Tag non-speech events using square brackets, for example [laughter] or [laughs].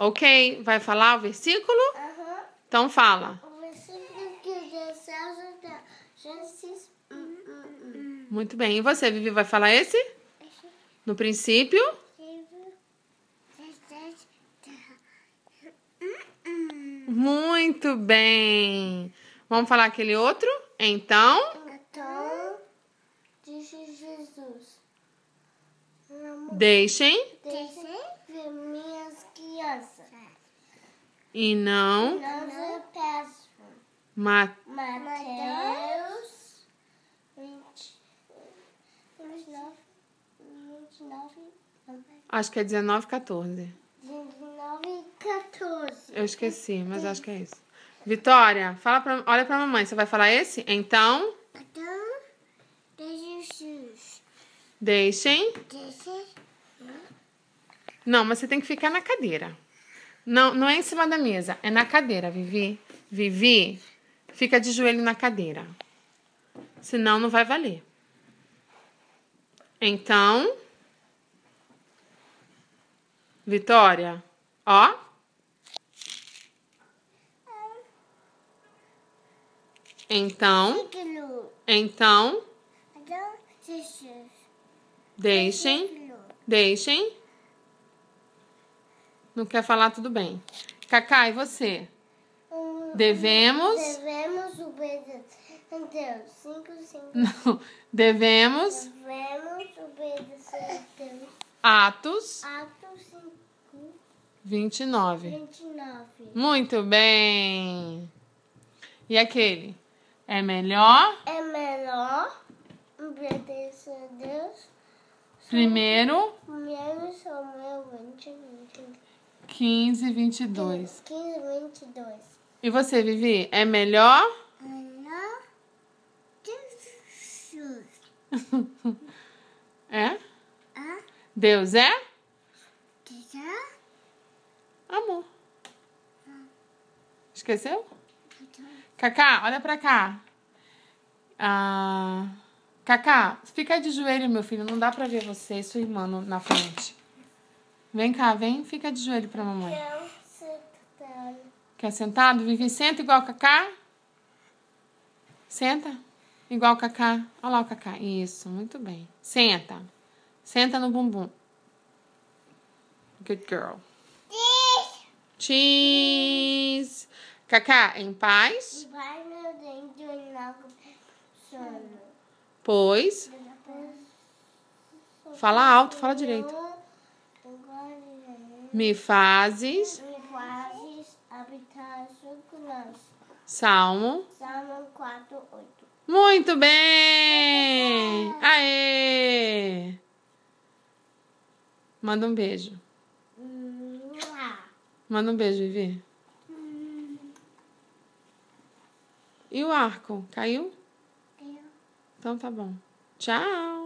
Ok? Vai falar o versículo? Uhum. Então fala. O versículo que Gênesis. Hum, hum, hum. Muito bem. E você, Vivi, vai falar esse? No princípio? Muito bem. Vamos falar aquele outro? Então. Então, disse Jesus. Deixem. Deixem E não, Mateus, 29, né? acho que é 19, 14. 19, 14. Eu esqueci, mas acho que é isso. Vitória, fala pra, olha pra mamãe. Você vai falar esse? Então. Então, Deixem. Deixem. Não, mas você tem que ficar na cadeira. Não, não é em cima da mesa, é na cadeira, Vivi. Vivi, fica de joelho na cadeira. Senão não vai valer. Então, Vitória, ó. Então, então, então deixem, deixem. Não quer falar, tudo bem. Cacá, e você? Um, devemos. Devemos obedecer a Deus. Cinco, cinco. Devemos. Devemos obedecer a Deus. Atos. Atos 5. 29. 29. Muito bem. E aquele? É melhor? É melhor obedecer a Deus. Primeiro. Primeiro 15, e 22. 15, e 22. E você, Vivi? É melhor? Melhor Jesus. [laughs] é? Ah? Deus é? Deus é? Amor. Ah. Esqueceu? Então. Cacá, olha pra cá. Ah, Cacá, fica de joelho, meu filho. Não dá pra ver você e sua irmã na frente. Vem cá, vem. Fica de joelho pra mamãe. Quer é sentado. Quer sentado? Vivi, senta igual o Cacá. Senta. Igual o Cacá. Olha lá o Cacá. Isso, muito bem. Senta. Senta no bumbum. Good girl. Cheese. Cheese. Cacá, em paz? Vai, meu dente, logo sono. Pois. Fala alto, fala direito. Me fazes. Me fazes habitar conosco. Salmo. Salmo 4, 8. Muito bem! Aê! Manda um beijo. Manda um beijo, Vivi. Hum. E o arco? Caiu? Caiu. Então tá bom. Tchau!